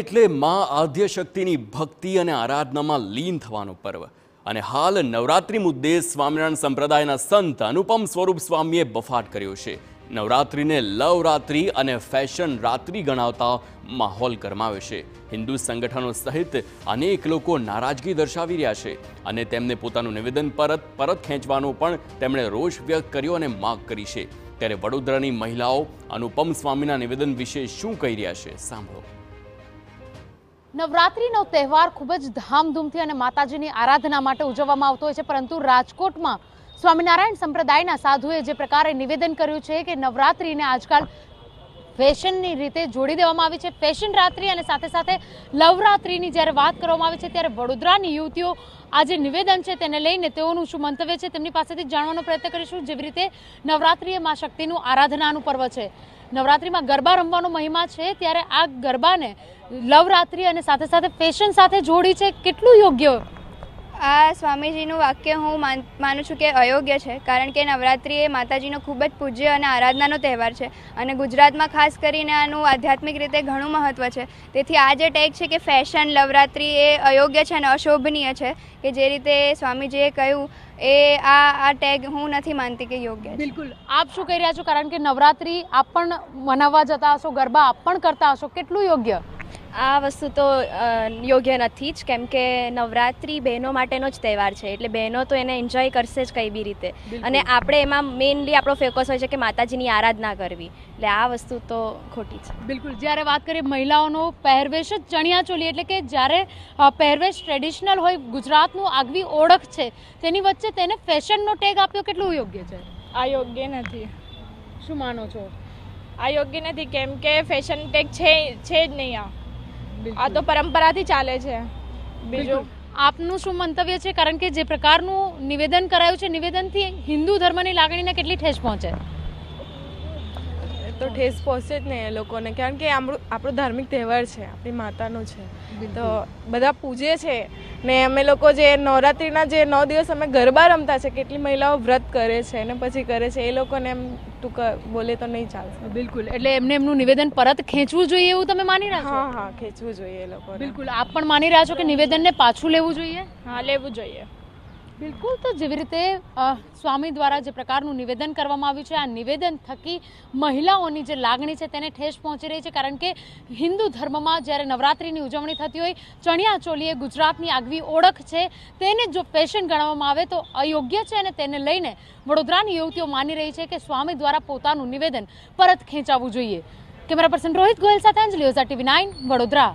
એટલે માં આદ્ય શક્તિની ભક્તિ અને આરાધનામાં લીન થવાનો પર્વ અને હાલ નવરાત્રી મુદ્દે સ્વામિનારાયણ સંપ્રદાયના સંત અનુપમ સ્વરૂપ સ્વામીએ બફાટ કર્યો છે નવરાત્રિને લવરાત્રિ અને ફેશન રાત્રિ ગણાવતા માહોલ ગરમાવે છે હિન્દુ સંગઠનો સહિત અનેક લોકો નારાજગી દર્શાવી રહ્યા છે અને તેમને પોતાનું નિવેદન પરત પરત ખેંચવાનો પણ તેમણે રોષ વ્યક્ત કર્યો અને માગ કરી છે ત્યારે વડોદરાની મહિલાઓ અનુપમ સ્વામીના નિવેદન વિશે શું કહી રહ્યા છે સાંભળો નવરાત્રિનો તહેવાર ખૂબ જ ધામધૂમથી અને માતાજીની આરાધના માટે ઉજવવામાં આવતો હોય છે પરંતુ રાજકોટમાં સ્વામિનારાયણ સંપ્રદાયના સાધુએ જે પ્રકારે નિવેદન કર્યું છે કે નવરાત્રિને આજકાલ ફેશનની રીતે જોડી દેવામાં આવી છે ફેશન રાત્રિ અને સાથે સાથે લવરાત્રિની જ્યારે વાત કરવામાં આવી છે ત્યારે વડોદરાની યુવતીઓ આજે નિવેદન છે તેને લઈને તેઓનું શું મંતવ્ય છે તેમની પાસેથી જાણવાનો પ્રયત્ન કરીશું જેવી રીતે નવરાત્રિએ એ મા શક્તિનું આરાધનાનું પર્વ છે નવરાત્રિમાં ગરબા રમવાનો મહિમા છે ત્યારે આ ગરબાને લવરાત્રિ અને સાથે સાથે ફેશન સાથે જોડી છે કેટલું યોગ્ય આ સ્વામીજીનું વાક્ય હું માનું છું કે અયોગ્ય છે કારણ કે નવરાત્રિ એ માતાજીનો ખૂબ જ પૂજ્ય અને આરાધનાનો તહેવાર છે અને ગુજરાતમાં ખાસ કરીને આનું આધ્યાત્મિક રીતે ઘણું મહત્ત્વ છે તેથી આ જે ટેગ છે કે ફેશન નવરાત્રિ એ અયોગ્ય છે અને અશોભનીય છે કે જે રીતે સ્વામીજીએ કહ્યું એ આ આ ટેગ હું નથી માનતી કે યોગ્ય બિલકુલ આપ શું કહી રહ્યા છો કારણ કે નવરાત્રિ આપ પણ મનાવવા જતા હશો ગરબા આપ પણ કરતા હશો કેટલું યોગ્ય આ વસ્તુ તો યોગ્ય નથી જ કેમ કે નવરાત્રી બહેનો માટેનો જ તહેવાર છે એટલે બહેનો તો એને એન્જોય કરશે જ કઈ બી રીતે અને આપણે એમાં મેઇનલી આપણો ફોકસ હોય છે કે માતાજીની આરાધના કરવી એટલે આ વસ્તુ તો ખોટી છે બિલકુલ જ્યારે વાત કરીએ મહિલાઓનો પહેરવેશ જ ચણિયા ચોલી એટલે કે જ્યારે પહેરવેશ ટ્રેડિશનલ હોય ગુજરાતનું આગવી ઓળખ છે તેની વચ્ચે તેને ફેશનનો ટેગ આપ્યો કેટલું યોગ્ય છે આ યોગ્ય નથી શું માનો છો આ યોગ્ય નથી કેમ કે ફેશન ટેગ છે છે જ નહીં આ આ તો પરંપરાથી ચાલે છે બીજું આપનું શું મંતવ્ય છે કારણ કે જે પ્રકારનું નિવેદન કરાયું છે નિવેદનથી હિન્દુ ધર્મની લાગણીને કેટલી ઠેસ પહોંચે તો ઠેસ પહોંચે જ નહીં એ લોકોને કારણ કે આપણો ધાર્મિક તહેવાર છે આપણી માતાનો છે તો બધા પૂજે છે ને અમે લોકો જે નવરાત્રિના જે નવ દિવસ અમે ગરબા રમતા છે કેટલી મહિલાઓ વ્રત કરે છે અને પછી કરે છે એ લોકોને એમ તું બોલે તો નહીં ચાલશે બિલકુલ એટલે એમને એમનું નિવેદન પરત ખેંચવું જોઈએ એવું તમે માની રહ્યા હા હા ખેંચવું જોઈએ એ લોકો બિલકુલ આપ પણ માની રહ્યા છો કે નિવેદનને પાછું લેવું જોઈએ હા લેવું જોઈએ બિલકુલ તો જેવી રીતે સ્વામી દ્વારા જે પ્રકારનું નિવેદન કરવામાં આવ્યું છે આ નિવેદન થકી મહિલાઓની જે લાગણી છે તેને ઠેસ પહોંચી રહી છે કારણ કે હિન્દુ ધર્મમાં જ્યારે નવરાત્રિની ઉજવણી થતી હોય ચણિયા ચોલી એ ગુજરાતની આગવી ઓળખ છે તેને જો પેશન ગણવામાં આવે તો અયોગ્ય છે અને તેને લઈને વડોદરાની યુવતીઓ માની રહી છે કે સ્વામી દ્વારા પોતાનું નિવેદન પરત ખેંચાવવું જોઈએ કેમેરા પર્સન રોહિત ગોયલ સાથે અંજલિ ઓઝા ટીવી નાઇન વડોદરા